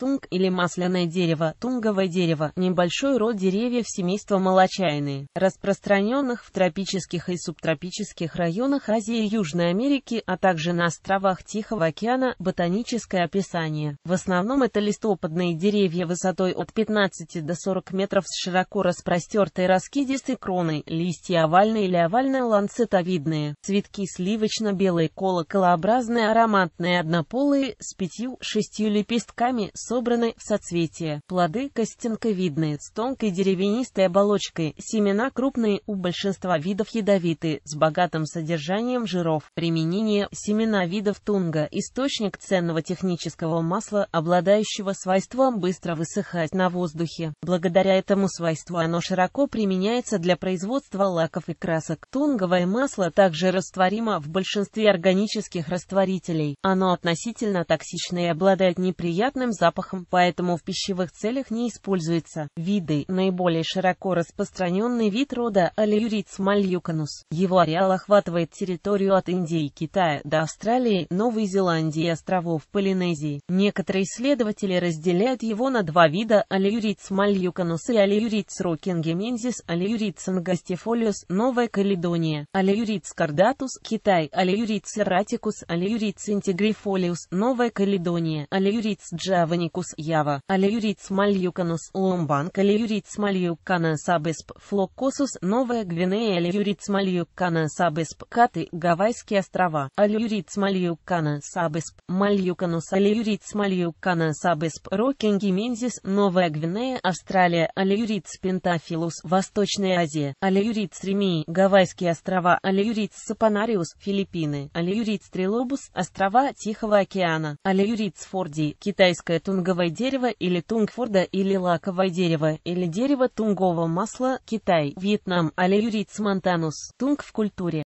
Тунг или масляное дерево, тунговое дерево – небольшой род деревьев семейства молочайные, распространенных в тропических и субтропических районах Азии и Южной Америки, а также на островах Тихого океана, ботаническое описание. В основном это листопадные деревья высотой от 15 до 40 метров с широко распростертой раскидистой кроной, листья овальные или овально-ланцетовидные, цветки сливочно-белые, колоколообразные, ароматные, однополые, с пятью-шестью лепестками, с собраны в соцветия. Плоды костянковидные, с тонкой деревянистой оболочкой, семена крупные, у большинства видов ядовитые, с богатым содержанием жиров. Применение семена видов тунга – источник ценного технического масла, обладающего свойством быстро высыхать на воздухе. Благодаря этому свойству оно широко применяется для производства лаков и красок. Тунговое масло также растворимо в большинстве органических растворителей. Оно относительно токсичное и обладает неприятным запахом запахом, поэтому в пищевых целях не используется. Виды. Наиболее широко распространенный вид рода Алиюриц мальюканус. Его ареал охватывает территорию от Индии и Китая до Австралии, Новой Зеландии и островов Полинезии. Некоторые исследователи разделяют его на два вида Алиюриц мальюканус и Алиюриц рокингемензис, Алиюриц ангастифолиус, Новая Каледония, Алиюриц кардатус, Китай, Алиюриц эратикус, Алиюриц интегрифолиус, Новая Каледония, Алиюриц джаваник. Nicus Java, ale Iuritsmaliucanus Lombanc, ale Iuritsmaliucanus abesp Floccosus Новая Гвинея, ale Iuritsmaliucanus abesp Каты, Гавайские острова, ale Iuritsmaliucanus abesp Maliucanus, ale Iuritsmaliucanus abesp Рокинги Мензис, Новая Гвинея, Австралия, але Iurits Pentaphilus, Восточная Азия, але Iurits Ремии, Гавайские острова, але Iurits Сапанариус, Филиппины, але Iurits Трилобус, острова Тихого океана, але Iurits Форди, Китайская Тунгусия, тунговое дерево или тунгфорда или лаковое дерево или дерево тунгового масла, Китай, Вьетнам, Алиюриц монтанус, тунг в культуре.